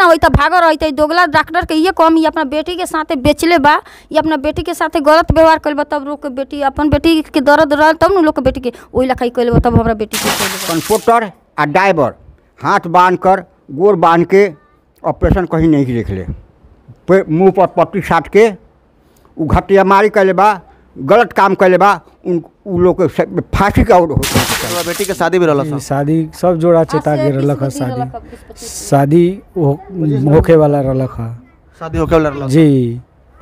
ना हो भाग रहते दोगला डॉक्टर के ये कम ये अपना बेटी के साथ बेचले बा ये अपना बेटी के साथ गलत व्यवहार कर तब लोग बेटी अपन बेटी के दर्द रहा तब ना लोग के बेटी के वही लखाई कर तब हमारा बेटी के कंपोटर आ ड्राइवर हाथ बांध कर गोर बांध के ऑपरेशन कहीं नहीं देख ले मुँह पर पट्टी साट के उ घटिया मारी कैले बा गलत काम कैले बा उन लोग फांसी का बेटी के शादी भी शादी सब जोड़ा चेता के रहलक है शादी शादी होके वाला रहलक है शादी होके वाला जी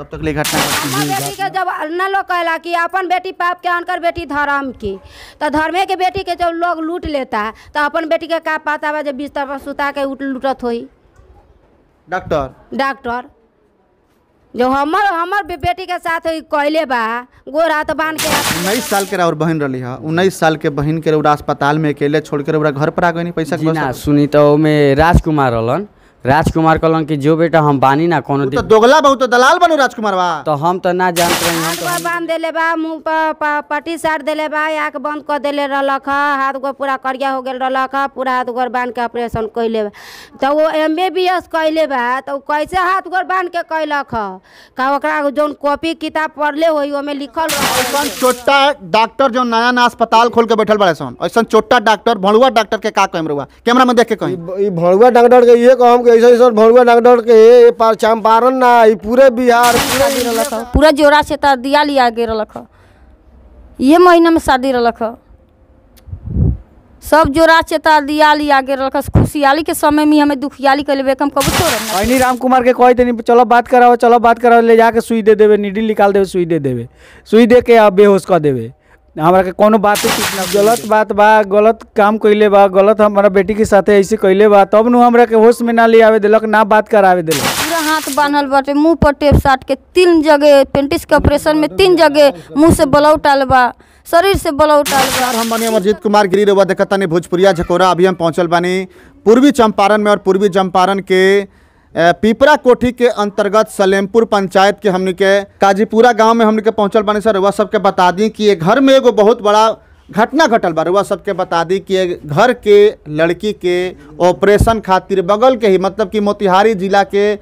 तब तक जब अन्ना लोग कहला कि अपन बेटी पाप के अनकर बेटी धर्म की तो धर्मे के बेटी के जब लोग लूट लेता है तो अपन बेटी के का पाता है जब बिस्तर पर सुता के लूटत हो डॉक्टर डॉक्टर जो हमर हमर बेटी के साथ कैले बा गोरा तो बांध के उन्नीस साल के और बहन रही है उन्नीस साल के बहन के अस्पताल में अकेले छोड़ के घर पर आ गई पैसा सुनी तो में राजकुमार रहन राजकुमार कहलन की जो बेटा हम बानी ना कोनो तो दोगला बहुत तो दलाल बनो राजकुमार बा तो हम तो ना जानत रही हम तो बांध देले बा मुंह पर पट्टी साट देले बा आंख बंद कर देले रलख हाथ गो पूरा करिया हो गेल रलख पूरा हाथ गोर बांध के ऑपरेशन कइले बा तो वो एमबीबीएस कइले बा तो कैसे हाथ गोर बांध के कइलख का ओकरा जोन कॉपी किताब पढ़ले होई ओमे लिखल ऐसन छोटा डॉक्टर जो नया नया अस्पताल खोल के बैठल बाड़े सन ऐसन छोटा डॉक्टर भड़ुआ डॉक्टर के का कहम रुआ कैमरा में देख के कह ई भड़ुआ डॉक्टर के ये कहम ऐसा ऐसा भरुआ नाक डर के पार चंपारण ना ये पूरे बिहार पूरा जोरा से तो दिया लिया गिरलख ये महीना में शादी रलख सब जोरा से चेता दिया लिया गिरलख खुशियाली के समय में हमें दुखियाली के लिए कम कबू छोड़ राम कुमार के कहे तनी चलो बात कराओ चलो बात कराओ ले जाके सुई दे देवे निडिल निकाल देवे सुई दे देवे सुई दे के बेहोश कर देवे हमारा के कोनो बात गलत बात बा गलत काम कैले बा गलत हमारा बेटी के साथ ऐसे कैले बा तब न हमरा के होश में ना ले आवे दिलक ना बात करावे दिलक पूरा हाथ बांधल बाटे मुंह पर टेप साट के तीन जगह पेंटिस के ऑपरेशन में तीन जगह मुंह से ब्लॉट टाल बा शरीर से ब्लॉट टाल बा हम बने अमरजीत कुमार गिरी रवा देखतानी भोजपुरिया झकोरा अभी हम पहुंचल बानी पूर्वी चंपारण में और पूर्वी चंपारण के पीपरा कोठी के अंतर्गत सलेमपुर पंचायत के हमने के काजीपुरा गांव में हमने के पहुंचल बने सर वह सबके बता दी कि ये घर में एगो बहुत बड़ा घटना घटल बार वह सबके बता दी कि घर के लड़की के ऑपरेशन खातिर बगल के ही मतलब कि मोतिहारी जिला के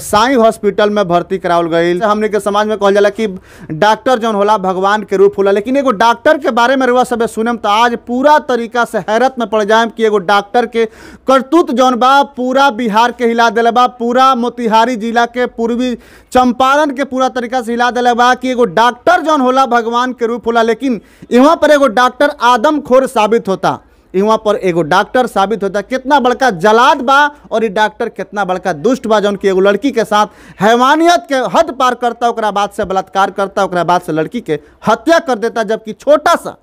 साई हॉस्पिटल में भर्ती करावल गई हमने के समाज में कहा जाला कि डॉक्टर जौन होला भगवान के रूप होला लेकिन एगो डॉक्टर के बारे में रुआ सब सुनम तो आज पूरा तरीका से हैरत में पड़ जाए कि एगो डॉक्टर के करतूत जौन बा पूरा बिहार के हिला दिल बा पूरा मोतिहारी जिला के पूर्वी चंपारण के पूरा तरीका से हिला दिल बा कि एगो डॉक्टर जौन होला भगवान के रूप होला लेकिन यहाँ पर एगो डॉक्टर आदमखोर साबित होता यहाँ पर एगो डॉक्टर साबित होता कितना बड़का जलाद बा और ये डॉक्टर कितना बड़का दुष्ट बा जौन कि एगो लड़की के साथ हैवानियत के हद पार करता ओकरा बाद से बलात्कार करता ओकरा बाद से लड़की के हत्या कर देता जबकि छोटा सा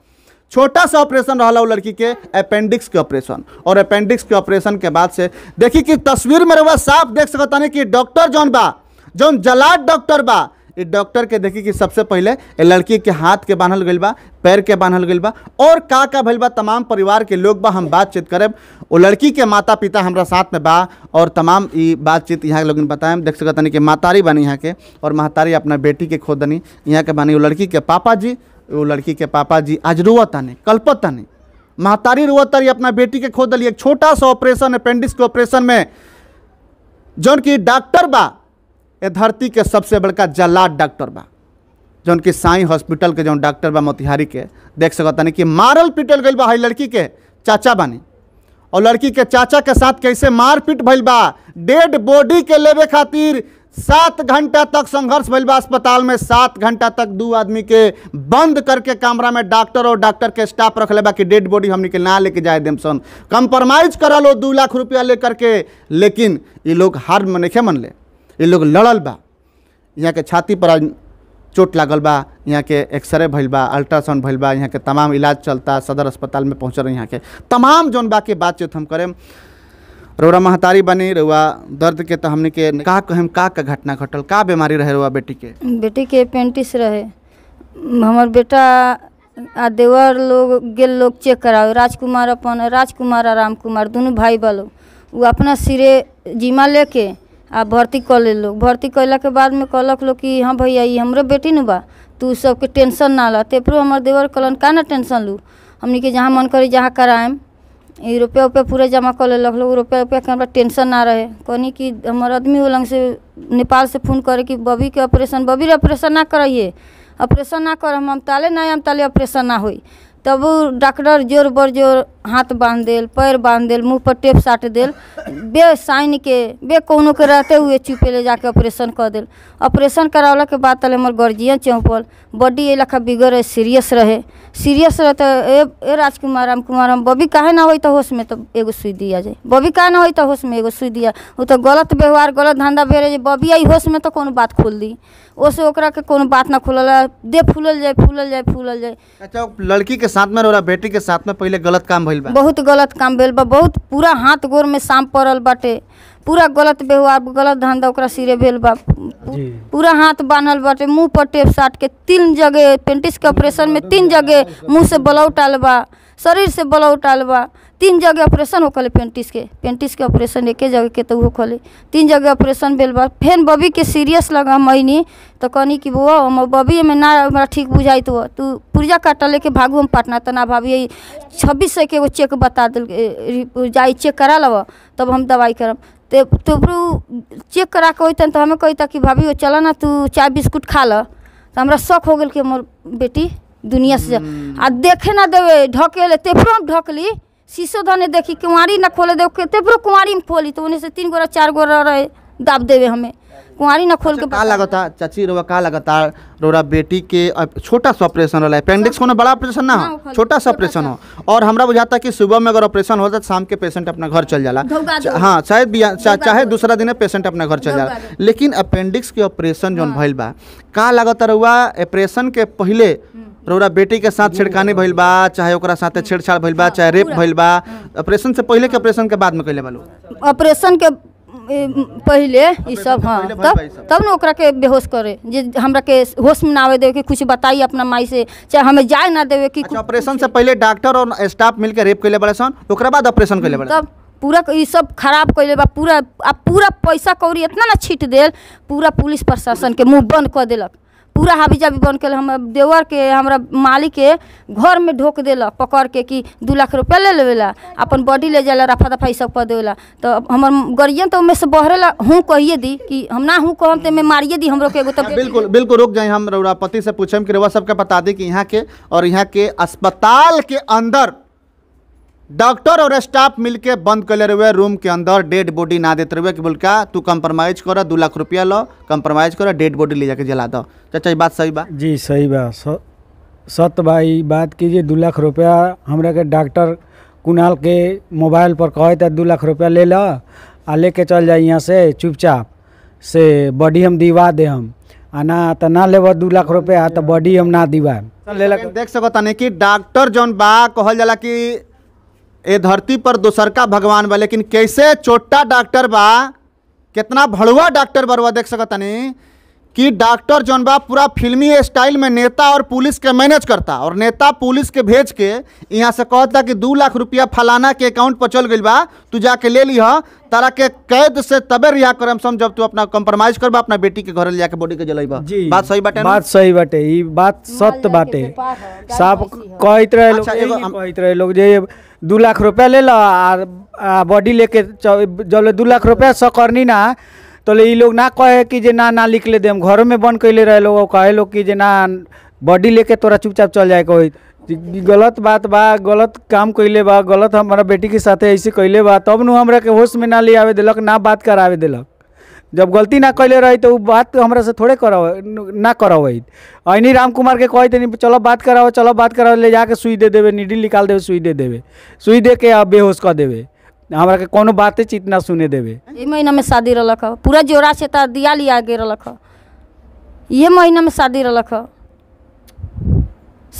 छोटा सा ऑपरेशन रहा वो लड़की के अपेंडिक्स के ऑपरेशन और अपेंडिक्स के ऑपरेशन के बाद से देखी कि तस्वीर में रहुआ साफ देख सकता नहीं कि डॉक्टर जौन बा जौन जलाद डॉक्टर बा ये डॉक्टर के देखी कि सबसे पहले लड़की के हाथ के बांधल गई बा पैर के बांधल गई बा और का का भल बा तमाम परिवार के लोग बा हम बातचीत करें वो लड़की के माता पिता हमारा साथ में बा और तमाम ये बातचीत यहाँ के लोग बताएं देख सकत कि मातारी बानी यहाँ के और महतारी अपना बेटी के खोदनी यहाँ के बनी वो लड़की के पापा जी वो लड़की के पापा जी आज रुआतानी महातारी महतारी तारी अपना बेटी के खोदली एक छोटा सा ऑपरेशन अपेंडिक्स के ऑपरेशन में जौन कि डॉक्टर बा ये धरती के सबसे बड़का जलाद डॉक्टर बा जौन कि साई हॉस्पिटल के जौन डॉक्टर बा मोतिहारी के देख सकत कि मारल पीटल गई बा लड़की के चाचा बानी और लड़की के चाचा के साथ कैसे मारपीट भल बा डेड बॉडी के लेवे खातिर सात घंटा तक संघर्ष भल बा अस्पताल में सात घंटा तक दो आदमी के बंद करके कमरा में डॉक्टर और डॉक्टर के स्टाफ रख बा कि डेड बॉडी हमने के ना लेके जाए सन कंप्रोमाइज करा लो दू लाख रुपया लेकर के लेकिन ये लोग हार मनखे मन ले ये लोग लड़ल बा यहाँ के छाती पर चोट लागल बा यहाँ के एक्सरे भैल बा अल्ट्रासाउंड भैल बा यहाँ के तमाम इलाज चलता सदर अस्पताल में पहुँचल यहाँ के तमाम जोन बा के बातचीत हम करें रौरा महतारी बनी रउआ दर्द के तो हमने के का कहम का का घटना घटल का बीमारी रहे रउआ बेटी के बेटी के पेंटिस रहे हमारे बेटा आ देवर लोग गेल लोग चेक करा राजकुमार अपन राजकुमार आ राम कुमार दोनों भाई बलो वो अपना सिरे जिमा लेके आ भर्ती कर ले लोग भर्ती कैला के बाद में कहलक लोग कि हाँ भैया ये हमरे बेटी न बा तू सबके टेंशन ना ला तेपरू हमारे देवर कलन का ना टेंशन लू हमने के जहाँ मन करी जहाँ कराएम ये रुपया उपया पूरा जमा कर लेलक लोग रुपया उपया के हमारा टेंशन ना रहे कहनी कि हमारे आदमी होलन से नेपाल से फ़ोन करे कि बबी के ऑपरेशन बबी ऑपरेशन ना कराइए ऑपरेशन ना कर हम ताले ना हम ताले ऑपरेशन ना हुई तब डॉक्टर जोर बर जोर हाथ बांध दिल पैर बांध दिल मुँह पर टेप साट दिल बे साइन के बे कोनो के रहते हुए चुपे ले जाके ऑपरेशन कर दिल ऑपरेशन करावला के बाद तले मर गर्जियन चौपल बॉडी ये लखा बिगड़ सीरियस रहे सीरियस रहे तो ए, ए राजकुमार रामकुमार राम बबी काहे ना हो तो होश में तो एगो सुई दिया जाए बबी काहे ना हो तो होश में एगो सुई दिया वो तो गलत व्यवहार गलत धंधा भेड़े जे बॉबी आई होश में तो कोनो बात खोल दी ओसे ओकरा के कोनो बात ना खुलल दे फूलल जाए फूलल जाए फूलल जाए अच्छा लड़की के साथ में और बेटी के साथ में पहले गलत काम बहुत गलत काम भेल बा बहुत पूरा हाथ गोर में सांप पड़ल बाटे पूरा गलत व्यवहार गलत धंधा ओकरा सिरे भेल बा पूरा हाथ बांधल बाटे मुंह पर टेप साट के तीन जगह पेंटिस के ऑपरेशन में तीन जगह मुंह से ब्लॉट आल बा शरीर से बल उठाल बा तीन जगह ऑपरेशन होखले पेंटिस के पेंटिस के ऑपरेशन एक जगह के तो हो तीन जगह ऑपरेशन बेल बा फेन बबी के सीरियस लगा मैनी तो कहनी कि बउआ हम बबी में ना हमारा ठीक बुझाई तो तू पुर्जा काटा लेके भागू हम पटना तना भाभी छब्बीस सौ के एगो चेक बता दिल जाई चेक करा लब तब हम दवाई करब तो तोबरू चेक करा के अतन तो हमें कहता कि भाभी चल ना तू चाय बिस्कुट खा ल तो हमारा शौक हो गल कि हमार बेटी दुनिया से आ देखे ना देवे ढके तेपरो हम ढकली शीशो धने देखी कुंवारी ना खोले दे तेपरो कुंवारी में खोली तो उन्हें से तीन गोरा चार गोरा रहे दाब देवे हमें कुंवारी ना खोल के अच्छा, का लगता चाची रोवा का लगता रोरा बेटी के छोटा सा ऑपरेशन होला अपेंडिक्स कोनो बड़ा ऑपरेशन ना हो हाँ, छोटा सा ऑपरेशन हो और हमरा बुझाता कि सुबह में अगर ऑपरेशन होता तो शाम के पेशेंट अपना घर चल जाला हाँ शायद चाहे दूसरा दिन पेशेंट अपना घर चल जाला लेकिन अपेंडिक्स के ऑपरेशन जो हाँ। भइल बा का लगता रुआ ऑपरेशन के पहले हम्म। रउरा बेटी के साथ छिड़कानी भइल बा चाहे ओकरा साथे छेड़छाड़ भइल बा चाहे रेप भइल बा हाँ। ऑपरेशन से पहले के ऑपरेशन के बाद में कइले बा ऑपरेशन के पहले ये सब हाँ तब तब ना ओकरा के बेहोश करे जे हमरा के होश में ना आवे देवे कि कुछ बताई अपना माई से चाहे हमें जाए ना देवे कि अच्छा, ऑपरेशन से पहले डॉक्टर और स्टाफ मिलकर रेप कइले बड़े सन ओकरा बाद ऑपरेशन कइले बड़े तब पूरा ये सब खराब कैले बा पूरा आ पूरा पैसा कौड़ी इतना ना छीट दिल पूरा पुलिस प्रशासन के मुंह बंद कर दिलक पूरा हाबी जाबी बन के हम देवर के हमारा मालिक के घर में ढोक दिल पकड़ के कि दू लाख रुपया ले ला अपन बॉडी ले जाला रफा दफा ये सब कर देवेला तो हमार गरियन तो में से ला हूँ कहिए दी कि हम ना हूँ कहम तो मैं मारिए दी हम के बिल्कुल बिल्कुल रुक जाए हम पति से पूछे कि रेवा सबके बता दी कि यहाँ के और यहाँ के अस्पताल के अंदर डॉक्टर और स्टाफ मिलके बंद कर रहे रूम के अंदर डेड बॉडी ना देते रहे कि का तू कम्प्रोमाइज कर दो लाख रुपया लो कम्प्रोमाइज कर डेड बॉडी ले जाके जला दो चाचा बात सही बा जी सही बा सत्य भाई बात कीजिए दो लाख रुपया हमरा के डॉक्टर कुणाल के मोबाइल पर कहे तो दो लाख रुपया ले लो आ लेके चल जाए यहाँ से चुपचाप से बॉडी हम दिवा दे हम आ ना तो ना लेब दू लाख रुपया तो बॉडी हम ना दिवा देख सको तनि कि डॉक्टर जौन बा कहल जाला कि ये धरती पर दोसर का भगवान बा लेकिन कैसे छोटा डॉक्टर बा कितना भड़ुआ डॉक्टर बरुआ देख नहीं कि डॉक्टर जोन बा पूरा फिल्मी स्टाइल में नेता और पुलिस के मैनेज करता और नेता पुलिस के भेज के यहाँ से कहता कि दू लाख रुपया फलाना के अकाउंट पर चल गई बा तू जाके ले लीह तारा के कैद से तबे रिहा करम सम जब तू अपना कॉम्प्रोमाइज करबा अपना बेटी के घर ले जाके बॉडी के जलाइबा बात सही बाटे बात सही बाटे ई बात सत्य बाटे साफ कहत रहे लोग अच्छा, रहे लोग जे दू लाख रुपया ले लॉडी बॉडी लेके जब दू लाख रुपया सकरनी ना तो ले लोग ना कहे कि जे ना ना लिख ले देम घरों में बंद कैले रहे लोग कहे लोग कि जे ना बॉडी लेके तोरा चुपचाप चल जाए कोई गलत बात बा गलत काम कैले बा गलत हमारा बेटी के साथ ऐसे कैले बा तब न के होश में ना ले आवे दिलक ना बात करावे दिलक जब गलती ना कैले रही तो बात हमरा से थोड़े करा ना कराव अनी राम कुमार के कहते चलो बात कराओ चलो बात कराओ ले जाके सुई दे देवे निडी निकाल देवे सुई दे देवे सुई दे के बेहोश कर देवे हमारा को कोनो बातें सुने देवे ये महीना में शादी रलक पूरा जोरा से दिया लिया आगे रख ये महीना में शादी रलक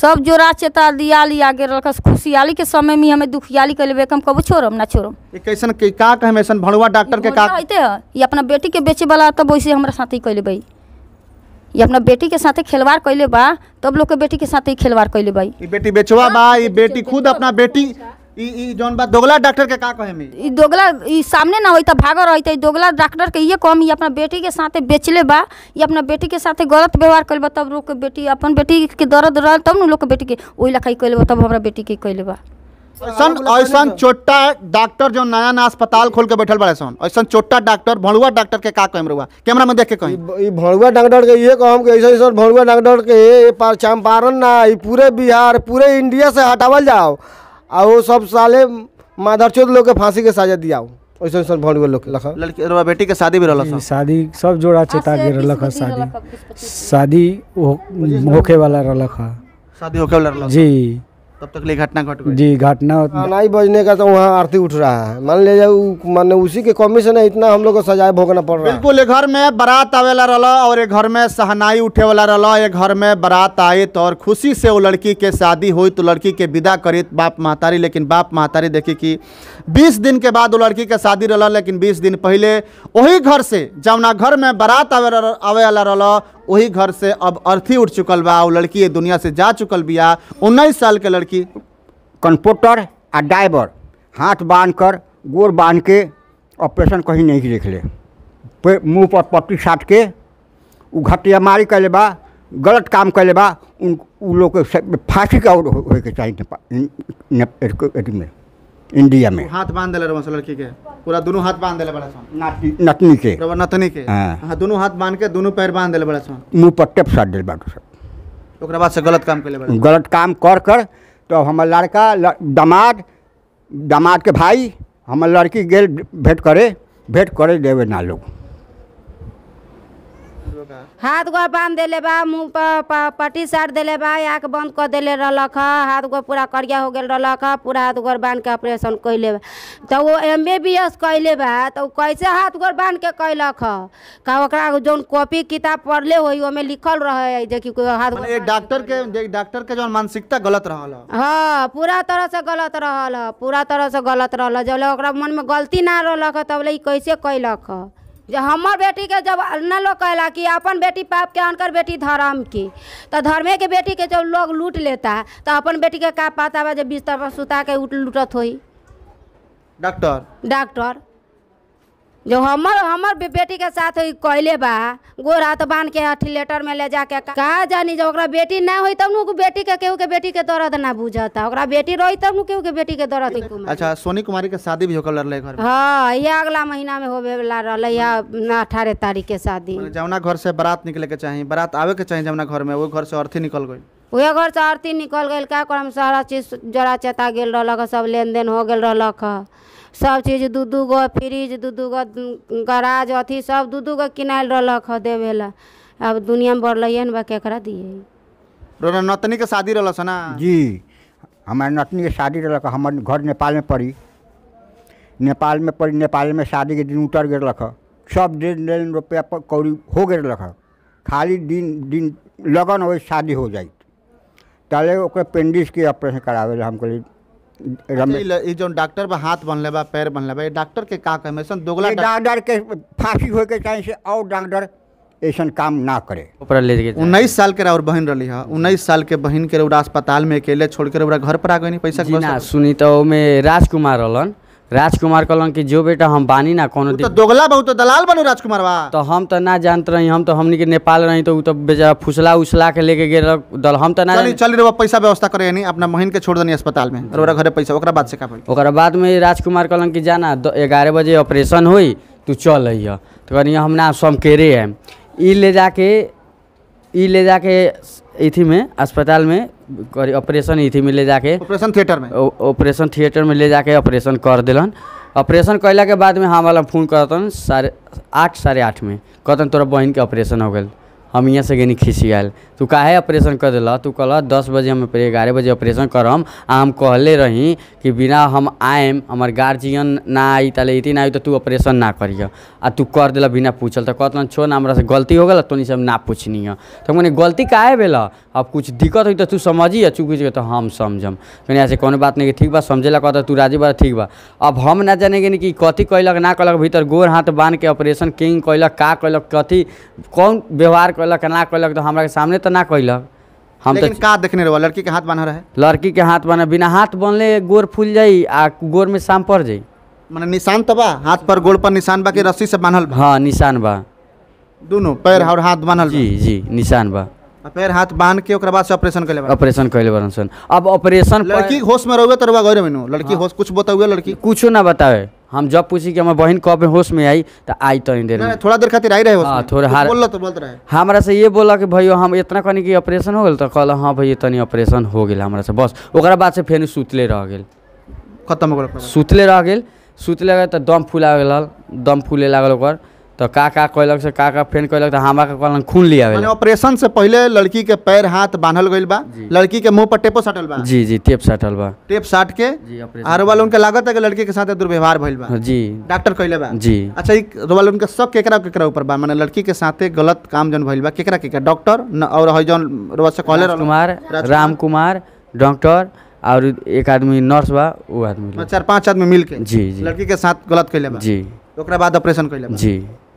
सब जोरा से तो दियाली आगे रख खुशियाली के समय में हमें दुखियाली कर लिए हम कबू छोड़म ना छोड़म कैसन का ऐसा भड़ुआ डॉक्टर के का ये अपना बेटी के बेचे वाला तब वैसे हमारे साथ ही कर ले ये अपना बेटी के साथ खिलवाड़ कैले बा तब लोग के बेटी के साथ ही खिलवाड़ कैले भाई बेटी बेचवा बा ये हाँ, बेटी खुद अपना बेटी अच्छा। दोगला डॉक्टर के का दोगला सामने ना होई त भागो दोगला डॉक्टर के ये कम ई अपना बेटी के साथ बेचले बा ई अपना बेटी के साथ गलत व्यवहार कर तब लोग बेटी अपन बेटी के दर्द रह तब न लोग बेटी के ओई लखाई कइल तब हमरा बेटी के कैल बा ऐसा ऐसन छोटा डॉक्टर जो नया नया अस्पताल खोल के बैठल बड़े सन ऐसा छोटा डॉक्टर भड़ुआ डॉक्टर के का कहम रुआ कैमरा में देख के कहीं भड़ुआ डॉक्टर के ये कहम कि ऐसा ऐसा भड़ुआ डॉक्टर के पर चंपारण ना पूरे बिहार पूरे इंडिया से हटावल जाओ आ वो सब साले माधरचोद लोग के फांसी के सजा दिया ऐसे ऐसे भर गेल लड़की बेटी के शादी भी रहल शादी सब जोड़ा चेता के रख शादी शादी होके वाला रख शादी होके वाला जी तब तक ले घटना घट गई जी घटना हाँ, नाई बजने का तो वहाँ आरती उठ रहा है मान ले जाओ मान उसी के कमी से ना इतना हम लोग को सजाए भोगना पड़ रहा है बिल्कुल घर में बारात आवे वाला रहा और एक घर में सहनाई उठे वाला रहा एक घर में बारात आई तो और खुशी से वो लड़की के शादी हुई तो लड़की के विदा करी बाप महातारी लेकिन बाप महातारी देखी कि बीस दिन के बाद वो लड़की के शादी रहा लेकिन बीस दिन पहले वही घर से जमुना घर में बारात आवे आवे वाला रहा वही घर से अब अर्थी उठ चुकल बा लड़की ये दुनिया से जा चुकल बिया उन्नीस साल के लड़की कंप्यूटर आ ड्राइवर हाथ बांध कर गोर बांध के ऑपरेशन कहीं नहीं देख ले मुँह पर पट्टी साट के उ घटिया मारी कैले बा गलत काम कैले बा उन लोग के फांसी का होके चाहिए में इंडिया में हाथ बांध दिले रहो लड़की के पूरा दोनों हाथ बांध दिले बड़ा सन नतनी के रवा नतनी के हाँ।, हाँ दोनों हाथ बांध के दोनों पैर बांध दिले बड़ा सन मुंह पर टेप साट दिले बाटू सब ओकरा बाद से गलत काम कर बड़ा गलत काम कर कर तो हमर लड़का दामाद दामाद के भाई हमर लड़की गेल भेंट करे भेंट करे देवे ना लोग हाथ गो बांध देले बा मुँह पट्टी साट देले बा आँख बंद कर देले रहलक हाथ गो पूरा करिया हो गए रहलक पूरा हाथ गोर बांध के ऑपरेशन कैले बा तो वो एम बी बी एस कैले बा तो कैसे हाथ गोर बांध के कैलक का ओकरा जौन कॉपी किताब पढ़ले हो ओमे लिखल रहे कि हाथ डॉक्टर के डॉक्टर के जो मानसिकता गलत रहा हाँ पूरा तरह से गलत रहल पूरा तरह से गलत रहा जब मन में गलती ना रहलक तब कैसे कैलक हमार बेटी के जब न लोग कहला कि अपन बेटी पाप के अनकर बेटी धर्म की तो धर्मे के बेटी के जब लोग लूट लेता है तो अपन बेटी के का पाता बा जब बिस्तर पर सुता के लूटत हो डॉक्टर डॉक्टर जो हमर हमर बेटी के साथ कहले बा गोर हाथ बांध के अठिलेटर में ले जाके कहा जानी जो ओकरा बेटी ना होई तब नु बेटी के केहू के बेटी के दर्द ना बुझता ओकरा बेटी रही तब नु केहू के बेटी के दर्द अच्छा, अच्छा सोनी कुमारी के शादी भी होकर रहले घर हां ये अगला महीना में होवे वाला रहले या 18 हम्म। तारीख के शादी जमुना घर से बारात निकले के चाहिए बारात आवे के चाहिए जमुना घर में वो घर से अर्थी निकल गई वह घर से अर्थी निकल गई का करम सारा चीज जरा चेता गेल रहल सब लेन देन हो गेल रहलक सब चीज दू दू गो फ्रिज दू दू गो गराज अथी सब दू दू गो किनाइल रहलक ह देवे ला अब दुनिया में बढ़लैए बा केकरा दिए नतनी के शादी रहल ना जी हमारे नतनी के शादी रहलक हमारे घर नेपाल में पड़ी नेपाल में पड़ी नेपाल में शादी के दिन उतर रख सब डेढ़ डेढ़ रुपया कौड़ी हो रख खाली दिन दिन लगन हो शादी हो जाए तले पेंडिस के ऑपरेशन करावे हमको जो डॉक्टर बा हाथ बनले बा पैर बनले बा ये डॉक्टर के का कमीशन दोगला डॉक्टर के फांसी होए के चाहे से और डॉक्टर ऐसा काम ना करे उन्नीस साल के और बहन रही है उन्नीस साल के बहन के अस्पताल में अकेले छोड़ के घर पर आ गई पैसा सुनी तो में राजकुमार रलन राजकुमार कहलन की जो बेटा हम बानी ना कोनो तो दोगला बहुत तो दलाल बनो राजकुमार बा तो हम तो ना जानत रही हम तो हमनी के नेपाल रही तो तो बेचारा फुसला उछला के लेके गेल दल हम तो ना चली चली रे पैसा व्यवस्था करे नहीं अपना महीन के छोड़ देनी अस्पताल में ओकरा घरे पैसा ओकरा बाद से का पड़ी ओकरा बाद में राजकुमार कहलन की जाना 11 बजे ऑपरेशन होई तू चल अइया तो कहनी हम ना सम केरे है ई ले जाके ई ले जाके इथी में अस्पताल में ऑपरेशन इथी में ले जाके ऑपरेशन थिएटर में ऑपरेशन थिएटर में ले जाके ऑपरेशन कर दिलन ऑपरेशन कैला के बाद में हम वाला फोन करतन साढ़े आठ साढ़े आठ में कहतन तोरा बहन के ऑपरेशन हो गया हम यहाँ से गनी खींची आएल तू काहे ऑपरेशन कर दिला तू कल दस बजे हम ग्यारह बजे ऑपरेशन करम आ हम कहले रही कि बिना हम आएम हमार गार्जियन ना आई ताले इतनी ना आई तो तू ऑपरेशन ना करिय आ तू कर दिला बिना पूछल तो कहत छो ना हमरा से गलती हो गल तोनी से हम ना पूछनी है तो मैंने गलती काहे बेला अब कुछ दिक्कत हो तो तू समझी चुप हो तो हम समझम तो ऐसे कोनो बात नहीं ठीक बा समझे कहता तू राजी बा ठीक बा अब हम ना जाने गनी कि कथी कैलक ना कलक भीतर गोर हाथ बांध के ऑपरेशन किंग कैलक का कैलक कथी कौन व्यवहार कैलक ना कैलक तो हमारे सामने तो ना कैलक हम लेकिन तो का देखने रहो लड़की के हाथ बांध रहे लड़की के हाथ बांधा बिना हाथ बांधले गोर फूल जाई आ गोर में शाम पड़ जाई माने निशान तो बा हाथ पर गोर पर निशान बा के रस्सी से बांधल बा हाँ निशान बा दोनों पैर और हाथ बांधल जी जी निशान बा पैर हाथ बांध के ओकरा बाद से ऑपरेशन कैले ऑपरेशन कर ले बरन अब ऑपरेशन लड़की होश में रहुए तो रहुआ गए लड़की हाँ। होश कुछ बतावे लड़की कुछ ना बतावे हम जब पूछी कि हमारे बहन कब होश में आई तो आई तो देर में थोड़ा देर खातिर आई रहे हाँ थोड़ा हार बोल तो से ये बोला कि भैया हम इतना कहनी कि ऑपरेशन हो गए तो कहला हाँ भैया तनी ऑपरेशन हो गया हमारे से बस ओकरा बाद से फिर सुतले रह गए खत्म हो गया सुतले रह गए सुतले गए तो दम फूल गया दम फूले लागल ओकर तो का का कोलक से का का फेन कोलक तो हमरा का कोलन खून लिया ऑपरेशन से पहले लड़की के पैर हाथ बांधल गई बा लड़की के मुंह पर टेपो साटल बा जी जी टेप साटल बा टेप साट के आरो वाला उनके लागत है कि लड़की के साथ दुर्व्यवहार भइल बा जी डॉक्टर कहले बा जी अच्छा ई वाला उनके सब केकरा केकरा ऊपर बा माने लड़की के साथे गलत काम जन भइल बा केकरा केकरा डॉक्टर और हई जन रोवा से कहले कुमार राम कुमार डॉक्टर और एक आदमी नर्स बा वो आदमी अच्छा, चार पांच आदमी मिलके जी जी लड़की के साथ गलत कैले बा जी ओकरा बाद ऑपरेशन कैले बा जी